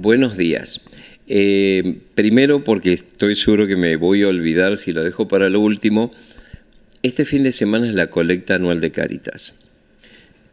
buenos días. Eh, primero porque estoy seguro que me voy a olvidar si lo dejo para lo último. Este fin de semana es la colecta anual de Caritas,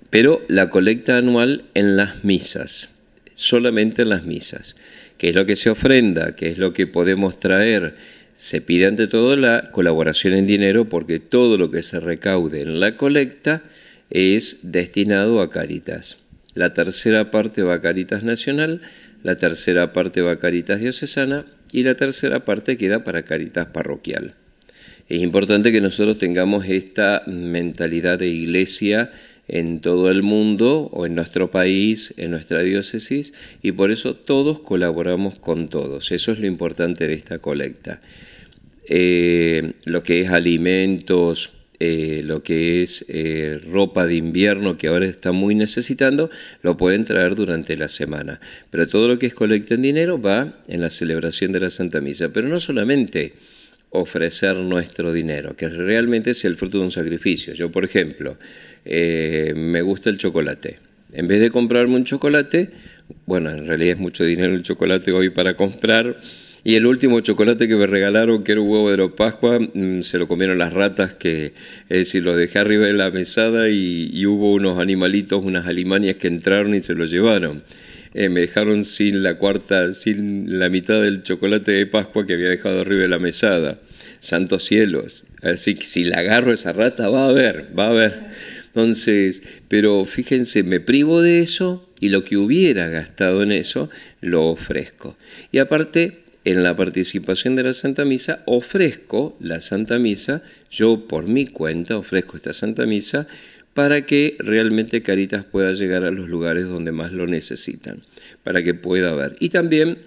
pero la colecta anual en las misas, solamente en las misas, que es lo que se ofrenda, que es lo que podemos traer. Se pide ante todo la colaboración en dinero porque todo lo que se recaude en la colecta es destinado a Caritas. La tercera parte va a Caritas Nacional la tercera parte va a Caritas Diocesana y la tercera parte queda para Caritas Parroquial. Es importante que nosotros tengamos esta mentalidad de iglesia en todo el mundo o en nuestro país, en nuestra diócesis, y por eso todos colaboramos con todos. Eso es lo importante de esta colecta. Eh, lo que es alimentos, eh, lo que es eh, ropa de invierno que ahora está muy necesitando, lo pueden traer durante la semana. Pero todo lo que es colecta en dinero va en la celebración de la Santa Misa. Pero no solamente ofrecer nuestro dinero, que realmente es el fruto de un sacrificio. Yo, por ejemplo, eh, me gusta el chocolate. En vez de comprarme un chocolate, bueno, en realidad es mucho dinero el chocolate hoy para comprar, y el último chocolate que me regalaron, que era un huevo de los Pascua, mm, se lo comieron las ratas, que es decir, los dejé arriba de la mesada y, hubo unos animalitos, unas alimanias que entraron y se lo llevaron. Eh, me dejaron sin la cuarta, sin la mitad del chocolate de Pascua que había dejado arriba de la mesada. Santos cielos. Así que si la agarro esa rata, va a ver, va a ver. Entonces, pero fíjense, me privo de eso y lo que hubiera gastado en eso, lo ofrezco. Y aparte, en la participación de la Santa Misa, ofrezco la Santa Misa, yo por mi cuenta ofrezco esta Santa Misa, para que realmente Caritas pueda llegar a los lugares donde más lo necesitan, para que pueda ver. Y también,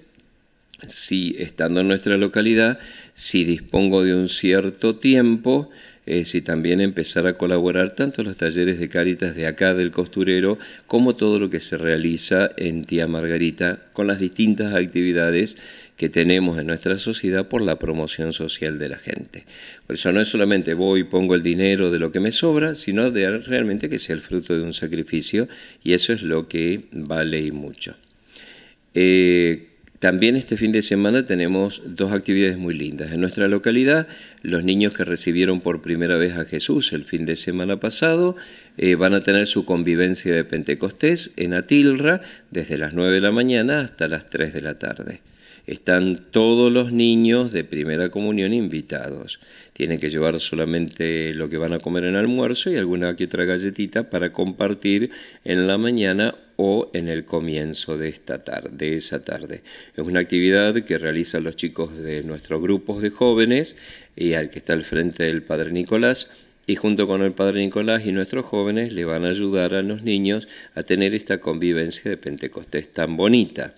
si estando en nuestra localidad, si dispongo de un cierto tiempo, y eh, si también empezar a colaborar tanto los talleres de Cáritas de acá del costurero como todo lo que se realiza en Tía Margarita con las distintas actividades que tenemos en nuestra sociedad por la promoción social de la gente. Por eso no es solamente voy y pongo el dinero de lo que me sobra, sino de realmente que sea el fruto de un sacrificio y eso es lo que vale y mucho. Eh, también este fin de semana tenemos dos actividades muy lindas. En nuestra localidad, los niños que recibieron por primera vez a Jesús el fin de semana pasado eh, van a tener su convivencia de Pentecostés en Atilra desde las 9 de la mañana hasta las 3 de la tarde están todos los niños de primera comunión invitados. Tienen que llevar solamente lo que van a comer en almuerzo y alguna que otra galletita para compartir en la mañana o en el comienzo de esta tarde, de esa tarde. Es una actividad que realizan los chicos de nuestros grupos de jóvenes y al que está al frente el padre Nicolás y junto con el Padre Nicolás y nuestros jóvenes le van a ayudar a los niños a tener esta convivencia de Pentecostés tan bonita.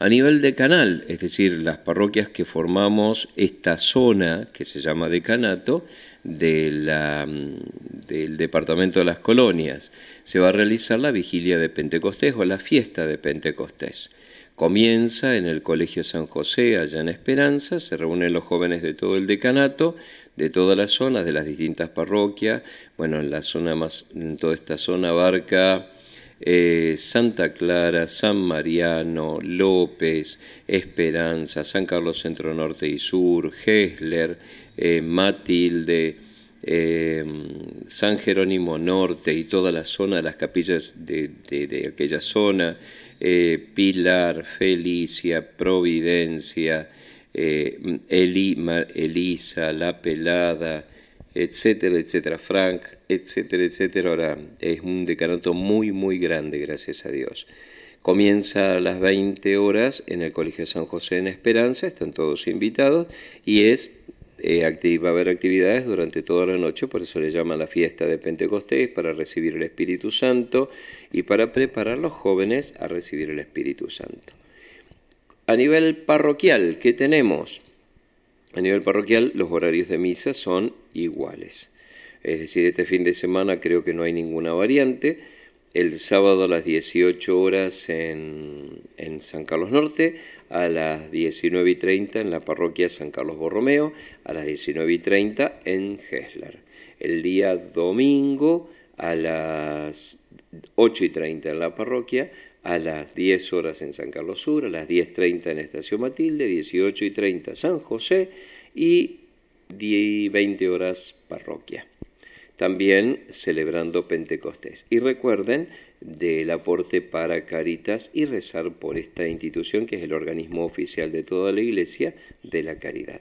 A nivel canal, es decir, las parroquias que formamos esta zona que se llama decanato mm, del Departamento de las Colonias, se va a realizar la vigilia de Pentecostés o la fiesta de Pentecostés. Comienza en el Colegio San José, allá en Esperanza, se reúnen los jóvenes de todo el decanato, de todas las zonas, de las distintas parroquias. Bueno, en toda esta zona abarca eh, Santa Clara, San Mariano, López, Esperanza, San Carlos Centro Norte y Sur, Hessler, eh, Matilde, eh, San Jerónimo Norte y toda la zona las capillas de, aquella zona, Pilar, Felicia, Providencia, Elisa, La Pelada, etcétera, etcétera, Frank, etcétera, etcétera. Ahora es un decanato muy, muy grande, gracias a Dios. Comienza a las 20 horas en el Colegio San José en Esperanza, están todos invitados y es eh, va a haber actividades durante toda la noche, por eso le llaman la fiesta de Pentecostés, para recibir el Espíritu Santo y para preparar a los jóvenes a recibir el Espíritu Santo. A nivel parroquial, ¿qué tenemos? A nivel parroquial, los horarios de misa son iguales. Es decir, este fin de semana creo que no hay ninguna variante. El sábado a las 18 horas en, San Carlos Norte, a las 19 y 30 en la parroquia San Carlos Borromeo, a las 19 y 30 en Heslar. El día domingo a las 8 y 30 en la parroquia, a las 10 horas en San Carlos Sur, a las 10.30 en Estación Matilde, 18:30 y San José y 10 20 horas Parroquia. También celebrando Pentecostés. Y recuerden del aporte para Caritas y rezar por esta institución que es el organismo oficial de toda la Iglesia de la Caridad.